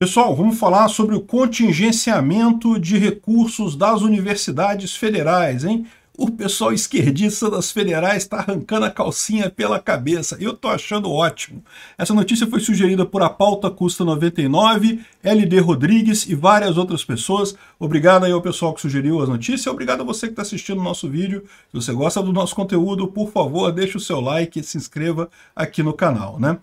Pessoal, vamos falar sobre o contingenciamento de recursos das universidades federais, hein? O pessoal esquerdista das federais está arrancando a calcinha pela cabeça. Eu estou achando ótimo. Essa notícia foi sugerida por A Pauta Custa 99, LD Rodrigues e várias outras pessoas. Obrigado aí ao pessoal que sugeriu as notícias. Obrigado a você que está assistindo o nosso vídeo. Se você gosta do nosso conteúdo, por favor, deixe o seu like e se inscreva aqui no canal. Né?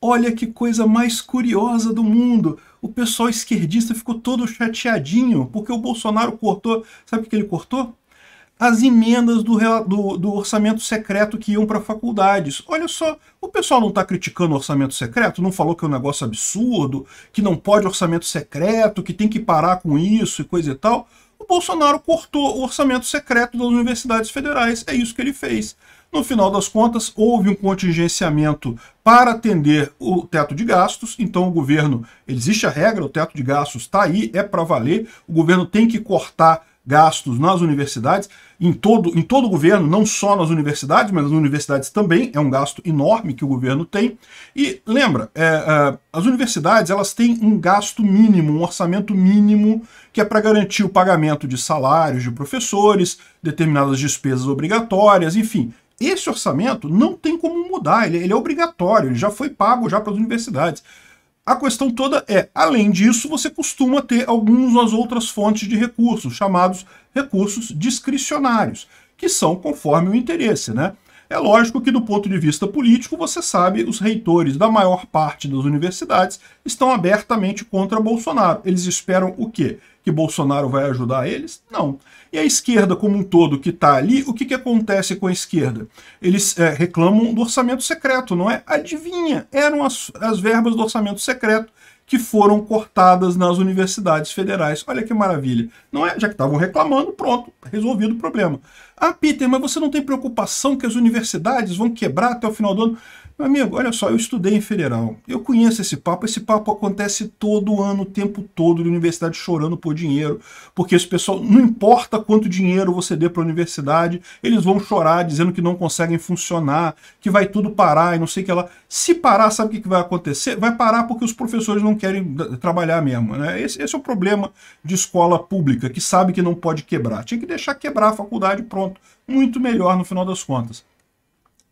Olha que coisa mais curiosa do mundo. O pessoal esquerdista ficou todo chateadinho porque o Bolsonaro cortou. Sabe o que ele cortou? As emendas do, do, do orçamento secreto que iam para faculdades. Olha só, o pessoal não está criticando o orçamento secreto? Não falou que é um negócio absurdo, que não pode orçamento secreto, que tem que parar com isso e coisa e tal? Bolsonaro cortou o orçamento secreto das universidades federais. É isso que ele fez. No final das contas, houve um contingenciamento para atender o teto de gastos, então o governo, existe a regra, o teto de gastos está aí, é para valer, o governo tem que cortar gastos nas universidades, em todo, em todo o governo, não só nas universidades, mas nas universidades também, é um gasto enorme que o governo tem. E lembra, é, é, as universidades elas têm um gasto mínimo, um orçamento mínimo, que é para garantir o pagamento de salários de professores, determinadas despesas obrigatórias, enfim. Esse orçamento não tem como mudar, ele, ele é obrigatório, ele já foi pago já para as universidades. A questão toda é, além disso, você costuma ter algumas outras fontes de recursos, chamados recursos discricionários, que são conforme o interesse, né? É lógico que, do ponto de vista político, você sabe, os reitores da maior parte das universidades estão abertamente contra Bolsonaro. Eles esperam o quê? Que Bolsonaro vai ajudar eles? Não. E a esquerda como um todo que está ali, o que, que acontece com a esquerda? Eles é, reclamam do orçamento secreto, não é? Adivinha, eram as, as verbas do orçamento secreto que foram cortadas nas universidades federais. Olha que maravilha. Não é, já que estavam reclamando, pronto, resolvido o problema. Ah, Peter, mas você não tem preocupação que as universidades vão quebrar até o final do ano? Meu amigo, olha só, eu estudei em federal, eu conheço esse papo, esse papo acontece todo ano, o tempo todo, de universidade chorando por dinheiro, porque esse pessoal, não importa quanto dinheiro você dê para a universidade, eles vão chorar dizendo que não conseguem funcionar, que vai tudo parar e não sei o que lá. Se parar, sabe o que, que vai acontecer? Vai parar porque os professores não querem trabalhar mesmo. Né? Esse, esse é o problema de escola pública, que sabe que não pode quebrar. Tinha que deixar quebrar a faculdade, pronto. Muito melhor no final das contas.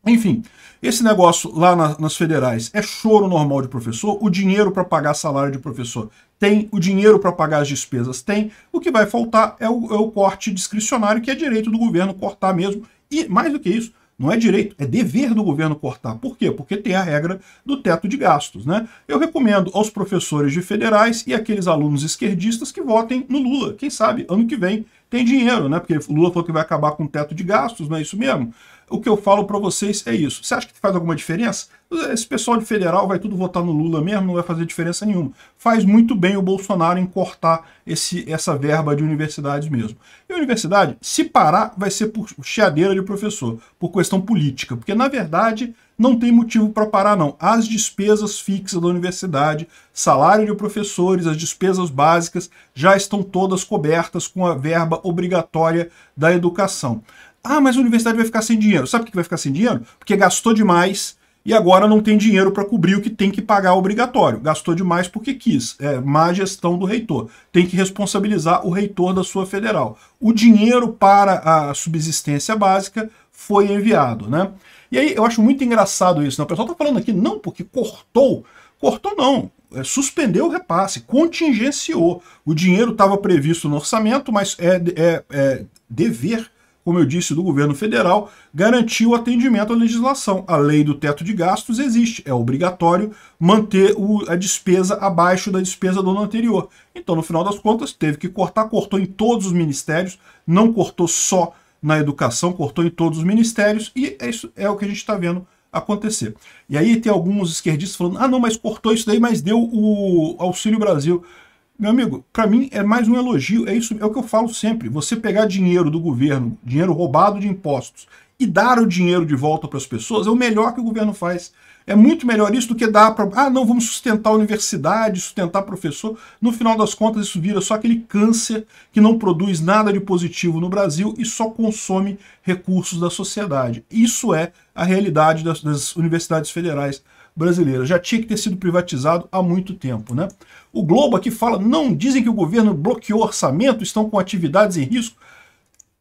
Enfim, esse negócio lá na, nas federais é choro normal de professor, o dinheiro para pagar salário de professor tem, o dinheiro para pagar as despesas tem, o que vai faltar é o, é o corte discricionário, que é direito do governo cortar mesmo, e mais do que isso, não é direito, é dever do governo cortar. Por quê? Porque tem a regra do teto de gastos. Né? Eu recomendo aos professores de federais e aqueles alunos esquerdistas que votem no Lula. Quem sabe ano que vem tem dinheiro, né? Porque o Lula falou que vai acabar com o teto de gastos, não é isso mesmo? o que eu falo para vocês é isso. Você acha que faz alguma diferença? Esse pessoal de federal vai tudo votar no Lula mesmo, não vai fazer diferença nenhuma. Faz muito bem o Bolsonaro em cortar esse, essa verba de universidades mesmo. E a universidade, se parar, vai ser por chiadeira de professor, por questão política. Porque, na verdade, não tem motivo para parar, não. As despesas fixas da universidade, salário de professores, as despesas básicas, já estão todas cobertas com a verba obrigatória da educação. Ah, mas a universidade vai ficar sem dinheiro. Sabe por que vai ficar sem dinheiro? Porque gastou demais e agora não tem dinheiro para cobrir o que tem que pagar obrigatório. Gastou demais porque quis. É má gestão do reitor. Tem que responsabilizar o reitor da sua federal. O dinheiro para a subsistência básica foi enviado, né? E aí eu acho muito engraçado isso, né? O pessoal tá falando aqui não porque cortou. Cortou não. É, suspendeu o repasse, contingenciou. O dinheiro estava previsto no orçamento, mas é, é, é dever como eu disse, do governo federal, garantiu o atendimento à legislação. A lei do teto de gastos existe, é obrigatório manter o, a despesa abaixo da despesa do ano anterior. Então, no final das contas, teve que cortar, cortou em todos os ministérios, não cortou só na educação, cortou em todos os ministérios, e é isso é o que a gente está vendo acontecer. E aí tem alguns esquerdistas falando, ah não, mas cortou isso daí, mas deu o Auxílio Brasil. Meu amigo, para mim é mais um elogio, é isso, é o que eu falo sempre. Você pegar dinheiro do governo, dinheiro roubado de impostos, e dar o dinheiro de volta para as pessoas é o melhor que o governo faz. É muito melhor isso do que dar para. Ah, não, vamos sustentar a universidade, sustentar professor. No final das contas, isso vira só aquele câncer que não produz nada de positivo no Brasil e só consome recursos da sociedade. Isso é a realidade das, das universidades federais brasileira. Já tinha que ter sido privatizado há muito tempo. Né? O Globo aqui fala, não dizem que o governo bloqueou orçamento, estão com atividades em risco.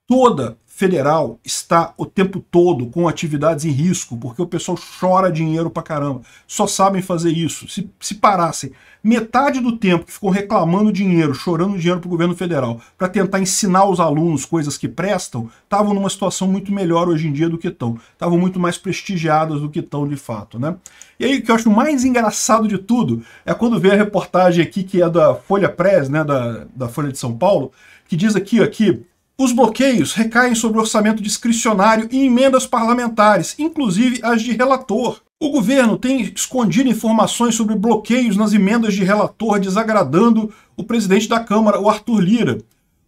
Toda federal está o tempo todo com atividades em risco, porque o pessoal chora dinheiro pra caramba. Só sabem fazer isso. Se, se parassem metade do tempo que ficou reclamando dinheiro, chorando dinheiro pro governo federal, para tentar ensinar os alunos coisas que prestam, estavam numa situação muito melhor hoje em dia do que estão. Estavam muito mais prestigiadas do que estão de fato, né? E aí o que eu acho mais engraçado de tudo é quando vê a reportagem aqui que é da Folha Press, né, da, da Folha de São Paulo, que diz aqui, aqui os bloqueios recaem sobre orçamento discricionário e emendas parlamentares, inclusive as de relator. O governo tem escondido informações sobre bloqueios nas emendas de relator, desagradando o presidente da Câmara, o Arthur Lira.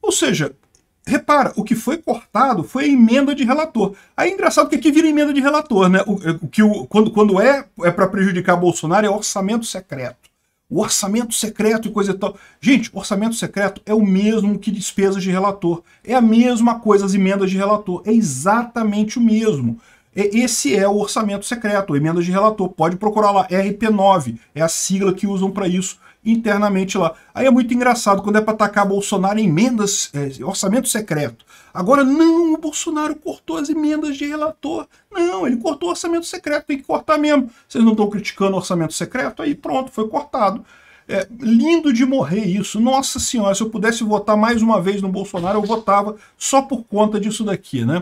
Ou seja, repara, o que foi cortado foi a emenda de relator. Aí é engraçado que aqui vira emenda de relator, né? O, que o, quando, quando é, é para prejudicar Bolsonaro é orçamento secreto. O orçamento secreto e coisa e tal. Gente, orçamento secreto é o mesmo que despesas de relator. É a mesma coisa as emendas de relator. É exatamente o mesmo. Esse é o orçamento secreto, emenda de relator. Pode procurar lá, RP9, é a sigla que usam para isso internamente lá. Aí é muito engraçado quando é para atacar Bolsonaro emendas, é, orçamento secreto. Agora, não, o Bolsonaro cortou as emendas de relator. Não, ele cortou o orçamento secreto, tem que cortar mesmo. Vocês não estão criticando o orçamento secreto? Aí pronto, foi cortado. É, lindo de morrer isso. Nossa Senhora, se eu pudesse votar mais uma vez no Bolsonaro, eu votava só por conta disso daqui, né?